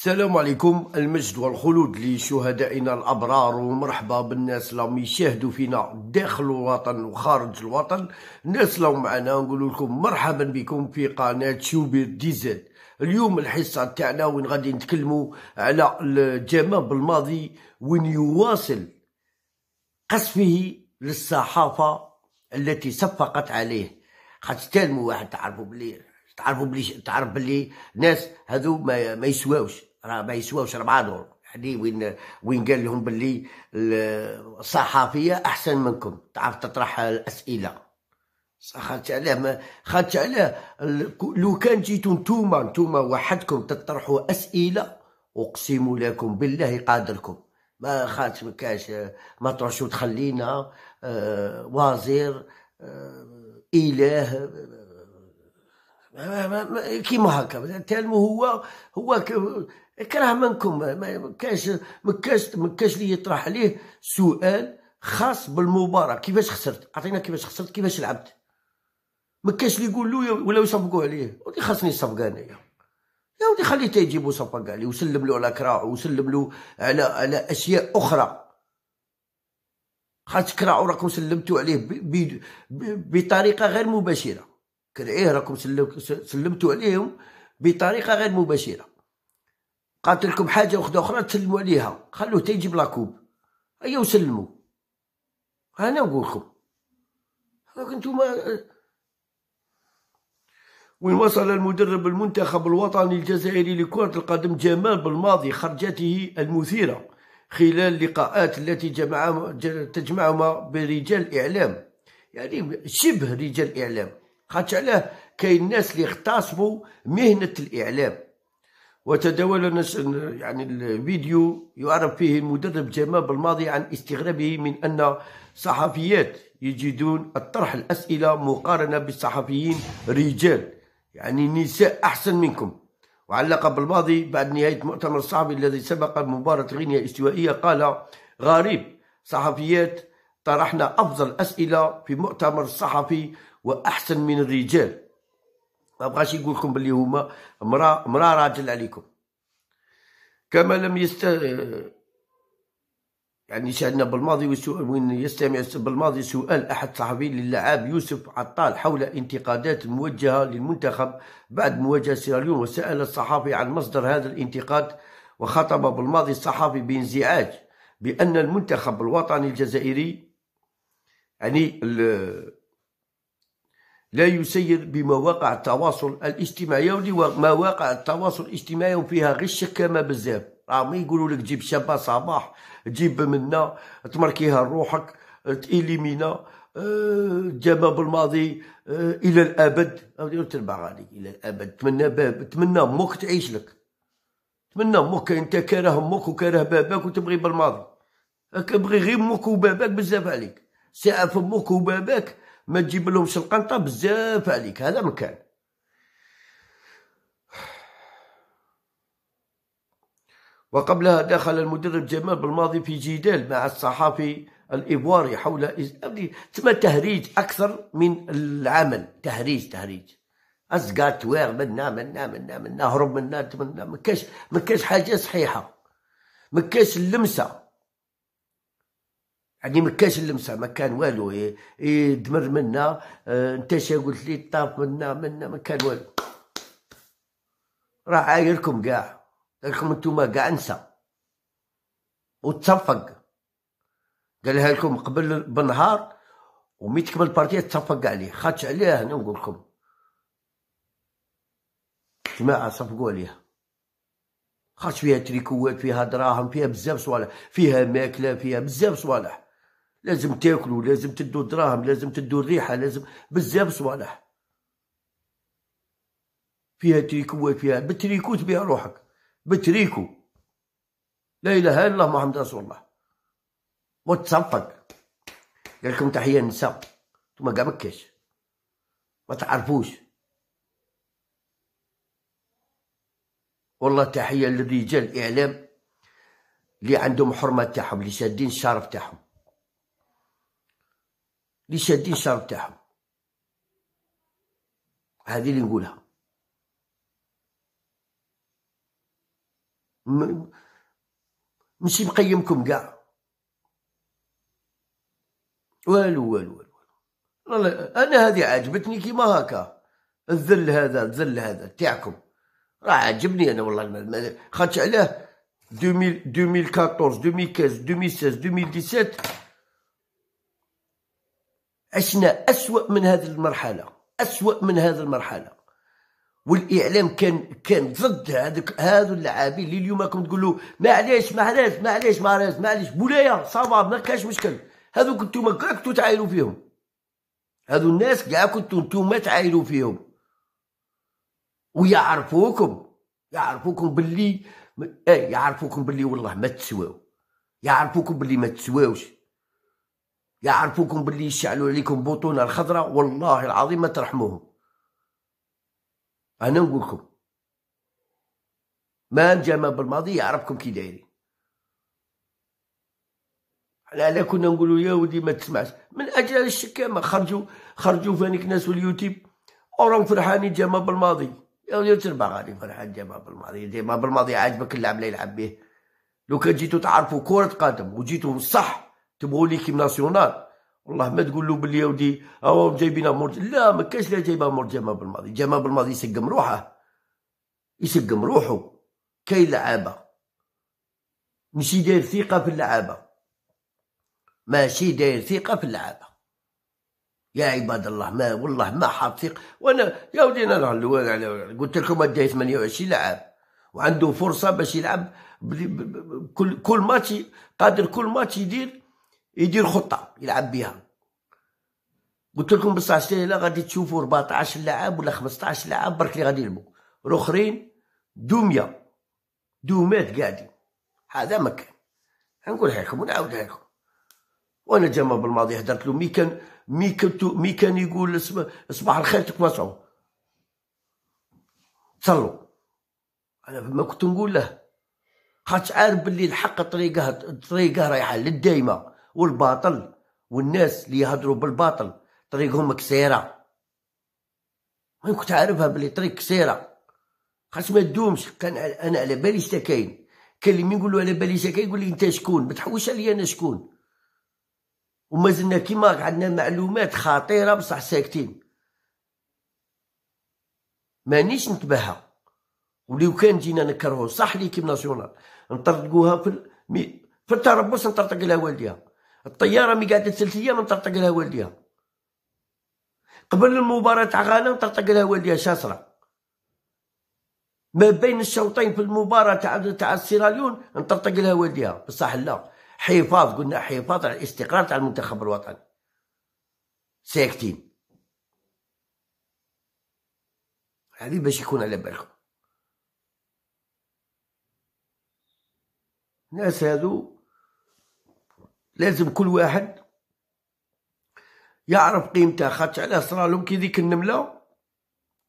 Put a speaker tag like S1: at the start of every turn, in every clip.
S1: السلام عليكم المجد والخلود لشهدائنا الأبرار ومرحبا بالناس اللي راهم يشاهدوا فينا داخل الوطن وخارج الوطن الناس اللي معنا نقول لكم مرحبا بكم في قناة شوبير ديزل اليوم الحصة تاعنا وين غادي نتكلموا على الجمال الماضي وين يواصل قصفه للصحافة التي صفقت عليه خاطر حتى واحد تعرفوا بلي تعرفوا بلي تعرف بلي ناس هذو ما, ما يسواوش راه ما يسواوش 4 دولار يعني وين وين قال لهم باللي الصحافيه احسن منكم تعرف تطرح الاسئله خاطش علاه ما خاطش علاه لو كان جيتو نتوما نتوما وحدكم تطرحوا اسئله اقسم لكم بالله قادركم ما خاطش ما كاش ما تروحش وتخلينا آه، وزير آه، اله كيما هكا بالتالي هو هو كره منكم ما كاش ما كاش ما كاش لي يطرح عليه سؤال خاص بالمباراه كيفاش خسرت عطينا كيفاش خسرت كيفاش لعبت ما كاش لي يقول له ولا يصفقوا عليه ودي خاصني نصفق انايا يا ودي خليته يجيبو صفق عليه وسلم له على كراعو وسلم له على على اشياء اخرى خاطر كراعو راكم سلمتوا عليه بطريقه غير مباشره قال ايه راكم سلمتوا عليهم بطريقه غير مباشره قالت لكم حاجه وحده اخرى تسلموا عليها خلوه تيجيب لاكوب هيا وسلموا انا نقول لكم انتم آه. وين وصل المدرب المنتخب الوطني الجزائري لكرة القدم جمال بالماضي خرجته المثيرة خلال لقاءات التي جمع تجمعها برجال إعلام يعني شبه رجال إعلام خاطش علاه كاين ناس اللي اغتصبوا مهنه الاعلام وتداول يعني الفيديو يعرف فيه المدرب جمال بالماضي عن استغرابه من ان صحفيات يجدون الطرح الاسئله مقارنه بالصحفيين رجال يعني نساء احسن منكم وعلق بالماضي بعد نهايه مؤتمر الصحفي الذي سبق مباراه غينيا الاستوائيه قال غريب صحفيات طرحنا افضل اسئله في مؤتمر صحفي واحسن من الرجال ما بغاش يقول لكم باللي هما مرا مرا راجل عليكم كما لم يست يعني سالنا بالماضي وسؤال وين يستمع بالماضي سؤال احد صحفيين للعاب يوسف عطال حول انتقادات موجهه للمنتخب بعد مواجهه سيراليون وسال الصحافي عن مصدر هذا الانتقاد وخطب بالماضي الصحفي بانزعاج بان المنتخب الوطني الجزائري يعني لا يسير بمواقع التواصل الاجتماعي ومواقع التواصل الاجتماعي وفيها غير الشكامه بزاف راهم يقولوا لك جيب شابه صباح جيب منا تمركيها روحك تإليمينا آه، جابه بالماضي آه، الى الابد تربع غادي الى الابد تمنى باب تمنى امك تعيش لك تمنى امك انت كاره امك وكاره باباك وتبغي بالماضي بغي غير امك وباباك بزاف عليك ساعه في امك وباباك ما تجيب لهمش القنطه بزاف عليك هذا مكان وقبلها دخل المدرب جمال بالماضي في جدال مع الصحافي الايفواري حول تسمى تهريج اكثر من العمل تهريج تهريج ازقات وير منا منا منا منا هرب منا منا ما كاش ما كاش حاجه صحيحه ما كاش اللمسه يعني ما كانش اللمسه ما كان والو يدمر إيه، إيه، منا آه، انت شا قلت لي طاف منا منا ما كان والو راح عايركم كاع قالكم انتوما كاع انسى وتصفق قالها لكم قبل بنهار ومي تكمل البارتي تصفق عليه خاتش عليه انا نقول لكم جماعه صفقوا عليه خاطش فيها تريكوات فيها دراهم فيها بزاف صوالح فيها ماكله فيها بزاف صوالح لازم تاكلوا لازم تدوا دراهم لازم تدوا الريحه لازم بزاف صوالح فيها تريكوات فيها بالتريكو تبيع روحك بالتريكو لا اله الا الله محمد رسول الله وتصفق قالكم تحيه النساء انتم كاع مكاش ما تعرفوش والله تحيه للرجال الاعلام اللي عندهم حرمه تاعهم اللي شادين الشرف تاعهم اللي شادين الشعر تاعهم هذه اللي نقولها ماشي مقيمكم كاع والو والو والو انا هذه عجبتني كيما هكا الذل هذا الذل هذا تاعكم راه عجبني انا والله خاطش علاه 2014 2015 2016 2017 عشنا أسوأ من هذه المرحلة أسوأ من هذه المرحلة والاعلام كان كان ضد هذوك هذو اللاعبين اللي اليوم راكم تقولوا معليش معليش معليش معليش معليش بولايه صافا ما كاش مشكل هذو كنتوما كاع كنتو تعايروا فيهم هذو الناس كاع كنتو نتوما تعايروا فيهم ويعرفوكم يعرفوكم باللي اي يعرفوكم باللي والله ما تسواو يعرفوكم باللي ما تسواوش يعرفوكم باللي يشعلوا عليكم بطونة الخضراء والله العظيم ما ترحموهم انا نقول لكم ما جاما بالماضي يعرفكم كي دايرين على لا كنا نقولوا يا ودي ما تسمعش من اجل الشكامه خرجوا خرجوا فانيك ناس واليوتيوب وراهم فرحانين جاما بالماضي يا ودي تربى غادي فرحان جاما بالماضي جاما بالماضي عاجبك اللعب اللي يلعب به لو كان جيتو تعرفوا كره قدم وجيتو صح تبغوا ليكيب ناسيونال والله ما تقول له بلي ودي هو جايبين امور لا ما كاش لا جايبها امور جمال بالماضي جمال بالماضي يسقم روحه يسقم روحه كاين لعابه ماشي داير ثقه في اللعابه ماشي داير ثقه في اللعابه يا عباد الله ما والله ما حاط ثقه وانا يا ودي انا قلت لكم ادي 28 لعاب وعنده فرصه باش يلعب كل كل ماتش قادر كل ماتش يدير يدير خطه يلعب بها قلت لكم بصح لا غادي تشوفوا 14 لاعب ولا 15 لاعب برك اللي غادي يلعبوا الاخرين دوميا دومات قاعدين هذا ما كان نقولها لكم ونعاودها لكم وانا جامع بالماضي هدرت له مي كان مي كنت مي كان يقول صباح الخير تتواصعوا صلوا انا ما كنت نقول له خاطش عارف باللي الحق طريقه طريقه رايحه للدايمه والباطل والناس اللي يهضروا بالباطل طريقهم كسيره وين كنت عارفها بلي طريق كسيره خاص ما تدومش كان انا على بالي شتا كاين كان اللي يقولوا على بالي شتا كاين يقول لي انت شكون ما تحوش عليا انا شكون ومازلنا كيما عندنا معلومات خطيره بصح ساكتين مانيش نتبعها ولو كان جينا نكرهو صح ليكيب ناسيونال نطردقوها في في التربص نطردق لها والديها الطياره مي قعدت ثلث ايام مطرطق لها والديها قبل المباراه تاع غانا مطرطق لها والديها شاسره ما بين الشوطين في المباراه تاع تاع سيراليون مطرطق لها والديها بصح لا حفاظ قلنا حفاظ على الاستقرار تاع المنتخب الوطني ساكتين هذه باش يكون على بالكم الناس هذو لازم كل واحد يعرف قيمته خاطش على صرالهم كي ديك النمله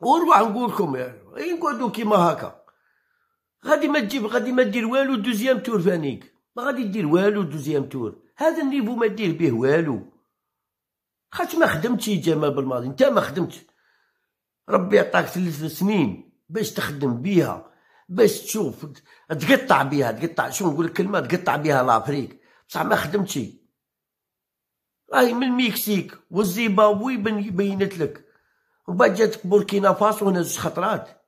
S1: ونروح نقول لكم يعني إيه نقعدو كيما هكا غادي ما تجيب غادي ما دير والو دوزيام تور فانيك ما غادي دير والو دوزيام تور هذا النيفو ما دير به والو خاطش ما خدمتش جمال بالماضي انت ما خدمتش ربي عطاك ثلاث سنين باش تخدم بيها باش تشوف تقطع بيها تقطع شو نقول كلمه تقطع بيها لافريك بصح ما خدمتي راهي من المكسيك والزيمبابوي بينت لك ومن بعد جاتك بوركينا فاسو هنا زوج خطرات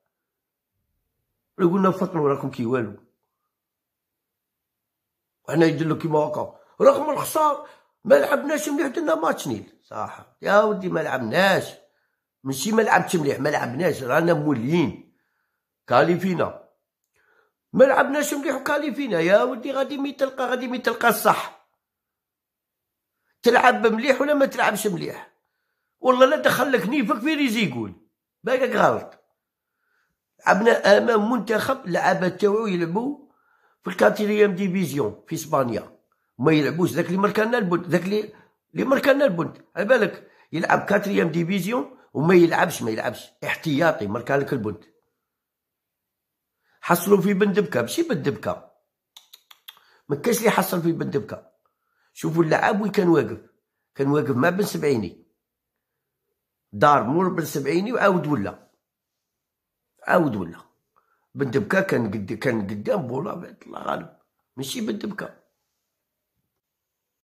S1: قلنا فطروا راكم كي والو وحنا يدلو كيما هكا رغم الخسار ما لعبناش مليح درنا ماتش نيل صح يا ودي ما لعبناش ماشي ما لعبتش مليح ما لعبناش رانا مولين كاليفينا ما لعبناش مليح وكاليفينا يا ودي غادي مي تلقى غادي مي تلقى الصح تلعب مليح ولا ما تلعبش مليح والله لا دخلك نيفك في ريزيكول باقيك غلط لعبنا امام منتخب اللعابه تاعو يلعبوا في الكاتيريام ديفيزيون في اسبانيا ما يلعبوش ذاك اللي مركنا البنت ذاك اللي اللي مركنا البنت على بالك يلعب كاتريام ديفيزيون وما يلعبش ما يلعبش احتياطي مركان لك البنت حصلوا في بندبكه ماشي بندبكه ما كاش اللي حصل في بندبكه شوفوا اللعاب وين كان واقف كان واقف مع بن سبعيني دار مور بن سبعيني وعاود ولا عاود ولا بندبكه كان قد كان قدام بولا الله غالب ماشي بندبكه